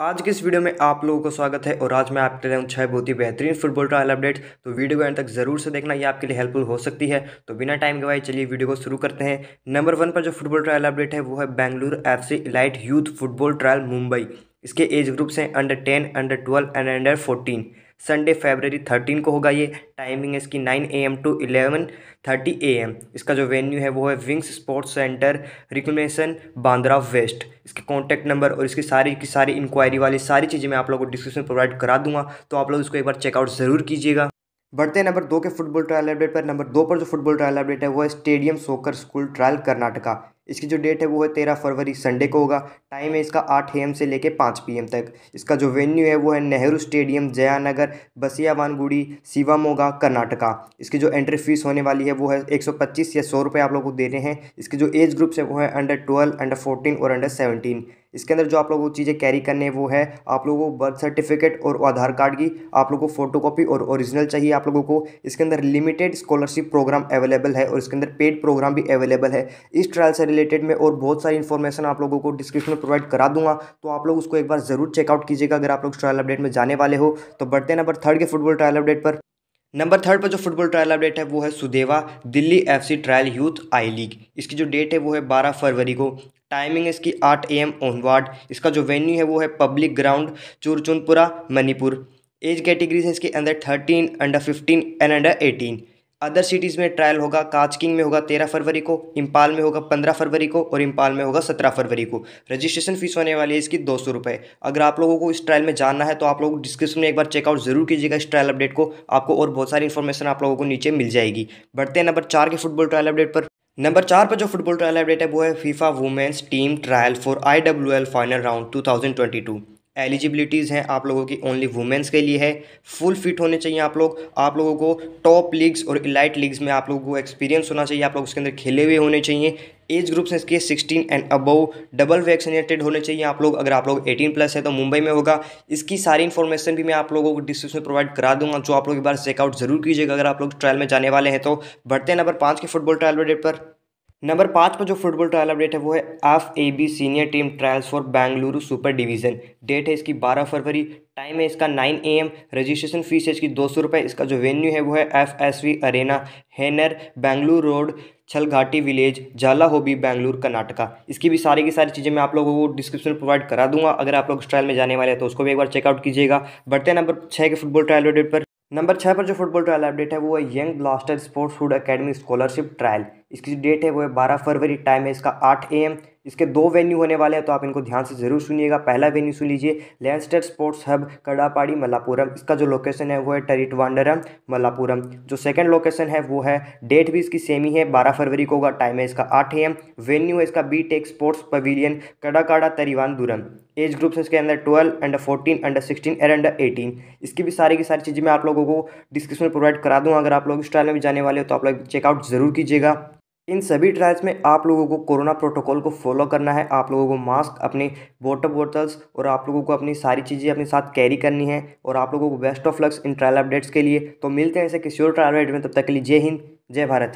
आज के इस वीडियो में आप लोगों का स्वागत है और आज मैं आपके लिए छह बहुत ही बेहतरीन फुटबॉल ट्रायल अपडेट तो वीडियो को एंड तक जरूर से देखना ये आपके लिए हेल्पफुल हो सकती है तो बिना टाइम गवाए चलिए वीडियो को शुरू करते हैं नंबर वन पर जो फुटबॉल ट्रायल अपडेट है वो है Bengaluru F C elite youth football trial Mumbai इसके एज ग्रुप्स हैं under ten under twelve and under fourteen Sunday February thirteen को होगा ये टाइमिंग है इसकी nine A M to eleven thirty A M इसका जो वेन्यू है वो है wings sports centre recreation Bandra west इसके कॉन्टैक्ट नंबर और इसकी सारी की सारी इंक्वायरी वाली सारी चीज़ें मैं आप लोगों को डिस्क्रिप्शन में प्रोवाइड करा दूंगा तो आप लोग इसको एक बार चेकआउट ज़रूर कीजिएगा बढ़ते नंबर दो के फुटबॉल ट्रायल अपडेट पर नंबर दो पर जो फुटबॉल ट्रायल अपडेट है वो है स्टेडियम सोकर स्कूल ट्रायल कर्नाटका इसकी जो डेट है वो है तेरह फरवरी संडे को होगा टाइम है इसका आठ ए एम से लेके पाँच पी एम तक इसका जो वेन्यू है वो है नेहरू स्टेडियम जयानगर वानगुड़ी शिवामोगा कर्नाटका इसकी जो एंट्री फीस होने वाली है वो है एक सौ पच्चीस या सौ रुपये आप लोग को देने हैं इसके जो एज ग्रुप्स है वो है अंडर ट्वेल्व अंडर फोर्टीन और अंडर सेवनटीन इसके अंदर जो आप लोगों को चीज़ें कैरी करने वो है आप लोगों को बर्थ सर्टिफिकेट और आधार कार्ड की आप लोगों को फोटो कॉपी और ओरिजिनल चाहिए आप लोगों को इसके अंदर लिमिटेड स्कॉलरशिप प्रोग्राम अवेलेबल है और इसके अंदर पेड प्रोग्राम भी अवेलेबल है इस ट्रायल से रिलेटेड में और बहुत सारी इन्फॉर्मेशन आप लोगों को डिस्क्रिप्शन में प्रोवाइड करा दूंगा तो आप लोग उसको एक बार ज़रूर चेकआउट कीजिएगा अगर आप लोग ट्रायल अपडेट में जाने वाले हो तो बढ़ते हैं नंबर थर्ड के फुटबॉल ट्रायल अपडेट पर नंबर थर्ड पर जो फुटबॉल ट्रायल अपडेट है वो है Sudeva Delhi F trial youth I league इसकी जो डेट है वो है बारह फरवरी को टाइमिंग इसकी आठ ए एम ऑनवार्ड इसका जो वेन्यू है वो है public ground Churachandpur Manipur age categories है इसके अंदर thirteen under fifteen and under eighteen other cities में ट्रायल होगा काचकिंग में होगा तेरह फरवरी को इम्पाल में होगा पंद्रह फरवरी को और इम्पाल में होगा सत्रह फरवरी को रजिस्ट्रेशन फीस होने वाली है इसकी दो सौ रुपये अगर आप लोगों को इस ट्रायल में जानना है तो आप लोग डिस्क्रिप्शन में एक बार चेकआउट जरूर कीजिएगा इस ट्रायल अपडेट को आपको और बहुत सारी इन्फॉर्मेशन आप लोगों को नीचे मिल जाएगी बढ़ते हैं नंबर चार के फुटबॉल ट्रायल अपडेट पर नंबर चार पर जो फुटबॉल ट्रायल अपडेट है वो है FIFA women's team trial for I final round two eligibilities हैं आप लोगों की ओनली वुमेंस के लिए है फुल फिट होने चाहिए आप लोग आप लोगों को टॉप लीग्स और इलाइट लीग्स में आप लोगों को एक्सपीरियंस होना चाहिए आप लोग उसके अंदर खेले हुए होने चाहिए एज ग्रुप्स हैं इसके 16 एंड अबव डबल वैक्सीनेटेड होने चाहिए आप लोग अगर आप लोग 18 प्लस है तो मुंबई में होगा इसकी सारी इन्फॉर्मेशन भी मैं आप लोगों को डिस्क्रिप्शन में प्रोवाइड करा दूंगा जो आप लोग एक बार चेकआउट जरूर कीजिएगा अगर आप लोग ट्रायल में जाने वाले हैं तो बढ़ते हैं नंबर पाँच के फुटबॉल ट्रायल डेट पर नंबर पाँच पर जो फुटबॉल ट्रायल अपडेट है वो है F A B senior team trials for Bengaluru super division date है इसकी बारह फरवरी टाइम है इसका nine A M registration fees है इसकी दो सौ रुपये इसका जो वेन्यू है वो है एफ एस वी अरेना हैनर बेंगलुरु रोड छलघाटी विलेज झाला होबी बेंगलुरु कर्नाटका इसकी भी सारी की सारी चीज़ें मैं आप लोगों को डिस्क्रिप्शन में प्रोवाइड करा दूंगा अगर आप लोग ट्रायल में जाने वाले हैं तो उसको भी एक बार चेकआउट कीजिएगा बढ़ते हैं नंबर छः के फुटबॉल ट्रायल अपडेट पर नंबर छः पर जो फुटबॉल ट्रायल अपडेट है वो है यंग ब्लास्टर स्पोर्ट्स फूड अकेडमी स्कॉलरशिप ट्रायल इसकी जो डेट है वो है बारह फरवरी टाइम है इसका आठ ए एम इसके दो वेन्यू होने वाले हैं तो आप इनको ध्यान से जरूर सुनिएगा पहला वेन्यू सुन लीजिए लैंडस्टर स्पोर्ट्स हब कड़ापाड़ी मलापुरम इसका जो लोकेशन है वो है वांडरम मलापुरम जो सेकंड लोकेशन है वो है डेट भी इसकी सेम ही है बारह फरवरी को होगा टाइम है इसका आठ एम वेन्यू है इसका बी टेक स्पोर्ट्स पवीलियन कड़ाकाड़ा तरिवानदुरम एज ग्रुप है इसके under twelve under fourteen under sixteen and under eighteen इसकी भी सारी की सारी चीज़ें मैं आप लोगों को डिस्क्रिप्शन में प्रोवाइड करा दूँगा अगर आप लोग इस ट्रायल में जाने वाले हो तो आप लोग चेकआउट जरूर कीजिएगा इन सभी ट्रायल्स में आप लोगों को कोरोना प्रोटोकॉल को फॉलो करना है आप लोगों को मास्क अपने वाटर बोटल्स और आप लोगों को अपनी सारी चीज़ें अपने साथ कैरी करनी है और आप लोगों को बेस्ट ऑफ लक्स इन ट्रायल अपडेट्स के लिए तो मिलते हैं ऐसे किसी और ट्रायल अपडेट में तब तक के लिए जय हिंद जय भारत